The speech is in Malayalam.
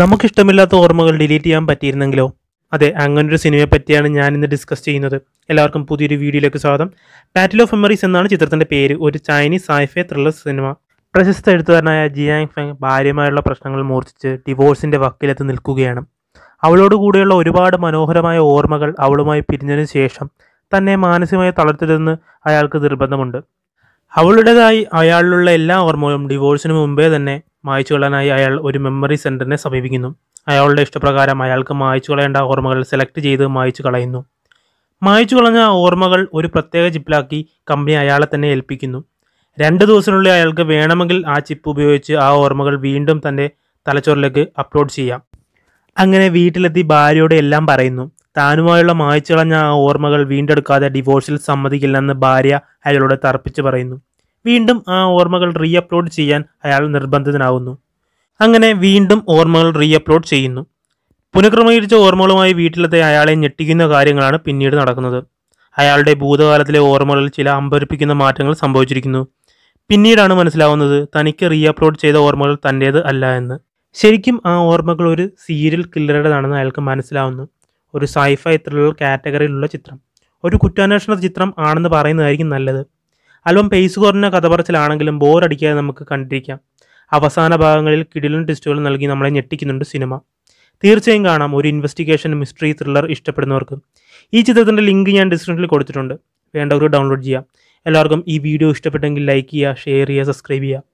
നമുക്കിഷ്ടമില്ലാത്ത ഓർമ്മകൾ ഡിലീറ്റ് ചെയ്യാൻ പറ്റിയിരുന്നെങ്കിലോ അതെ അങ്ങനൊരു സിനിമയെ പറ്റിയാണ് ഞാൻ ഇന്ന് ഡിസ്കസ് ചെയ്യുന്നത് എല്ലാവർക്കും പുതിയൊരു വീഡിയോയിലേക്ക് സ്വാഗതം ബാറ്റിൽ ഓഫ് മെമ്മറീസ് എന്നാണ് ചിത്രത്തിൻ്റെ പേര് ഒരു ചൈനീസ് സൈഫെ ത്രില്ലർ സിനിമ പ്രശസ്ത എഴുത്തുകാരനായ ജിയാങ് ഫെങ് ഭാര്യമായുള്ള പ്രശ്നങ്ങൾ മൂർച്ഛിച്ച് ഡിവോഴ്സിൻ്റെ വക്കിലെത്തി നിൽക്കുകയാണ് അവളോട് കൂടെയുള്ള ഒരുപാട് മനോഹരമായ ഓർമ്മകൾ അവളുമായി പിരിഞ്ഞതിന് ശേഷം തന്നെ മാനസികമായി തളർത്തരുതെന്ന് അയാൾക്ക് നിർബന്ധമുണ്ട് അവളുടേതായി അയാളിലുള്ള എല്ലാ ഓർമ്മകളും ഡിവോഴ്സിന് മുമ്പേ തന്നെ മായച്ചു കളയാനായി അയാൾ ഒരു മെമ്മറി സെൻറ്ററിനെ സമീപിക്കുന്നു അയാളുടെ ഇഷ്ടപ്രകാരം അയാൾക്ക് മായച്ചു കളയേണ്ട ഓർമ്മകൾ സെലക്ട് ചെയ്ത് മായച്ചു കളയുന്നു മായച്ചു കളഞ്ഞ ഓർമ്മകൾ ഒരു പ്രത്യേക ചിപ്പിലാക്കി കമ്പനി അയാളെ തന്നെ ഏൽപ്പിക്കുന്നു രണ്ട് ദിവസത്തിനുള്ളിൽ അയാൾക്ക് വേണമെങ്കിൽ ആ ചിപ്പ് ഉപയോഗിച്ച് ആ ഓർമ്മകൾ വീണ്ടും തൻ്റെ തലച്ചോറിലേക്ക് അപ്ലോഡ് ചെയ്യാം അങ്ങനെ വീട്ടിലെത്തി ഭാര്യയോട് എല്ലാം പറയുന്നു താനുമായുള്ള മായച്ചു കളഞ്ഞ ആ ഓർമ്മകൾ വീണ്ടെടുക്കാതെ ഡിവോഴ്സിൽ സമ്മതിക്കില്ലെന്ന് ഭാര്യ അയാളോട് തർപ്പിച്ച് പറയുന്നു വീണ്ടും ആ ഓർമ്മകൾ റീ അപ്ലോഡ് ചെയ്യാൻ അയാൾ നിർബന്ധിതനാവുന്നു അങ്ങനെ വീണ്ടും ഓർമ്മകൾ റീ അപ്ലോഡ് ചെയ്യുന്നു പുനഃക്രമീകരിച്ച ഓർമ്മകളുമായി വീട്ടിലത്തെ അയാളെ ഞെട്ടിക്കുന്ന കാര്യങ്ങളാണ് പിന്നീട് നടക്കുന്നത് അയാളുടെ ഭൂതകാലത്തിലെ ഓർമ്മകളിൽ ചില അമ്പരിപ്പിക്കുന്ന മാറ്റങ്ങൾ സംഭവിച്ചിരിക്കുന്നു പിന്നീടാണ് മനസ്സിലാവുന്നത് തനിക്ക് റീ അപ്ലോഡ് ചെയ്ത ഓർമ്മകൾ തൻ്റേത് അല്ല എന്ന് ശരിക്കും ആ ഓർമ്മകൾ ഒരു സീരിയൽ കില്ലറുടേതാണെന്ന് അയാൾക്ക് മനസ്സിലാവുന്നു ഒരു സൈഫൈ ത്രില്ലർ കാറ്റഗറിയിലുള്ള ചിത്രം ഒരു കുറ്റാന്വേഷണ ചിത്രം ആണെന്ന് പറയുന്നതായിരിക്കും നല്ലത് അല്പം പേസ് കുറഞ്ഞ കഥ പറച്ചിലാണെങ്കിലും ബോറടിക്കാതെ നമുക്ക് കണ്ടിരിക്കാം അവസാന ഭാഗങ്ങളിൽ കിടിലും ടിസ്റ്റുകളും നൽകി നമ്മളെ ഞെട്ടിക്കുന്നുണ്ട് സിനിമ തീർച്ചയായും കാണാം ഒരു ഇൻവെസ്റ്റിഗേഷൻ മിസ്റ്ററി ത്രില്ലർ ഇഷ്ടപ്പെടുന്നവർക്ക് ഈ ചിത്രത്തിൻ്റെ ലിങ്ക് ഞാൻ ഡിസ്ക്രിപ്ഷനിൽ കൊടുത്തിട്ടുണ്ട് വേണ്ടവർ ഡൗൺലോഡ് ചെയ്യാം എല്ലാവർക്കും ഈ വീഡിയോ ഇഷ്ടപ്പെട്ടെങ്കിൽ ലൈക്ക് ചെയ്യുക ഷെയർ ചെയ്യുക സബ്സ്ക്രൈബ് ചെയ്യുക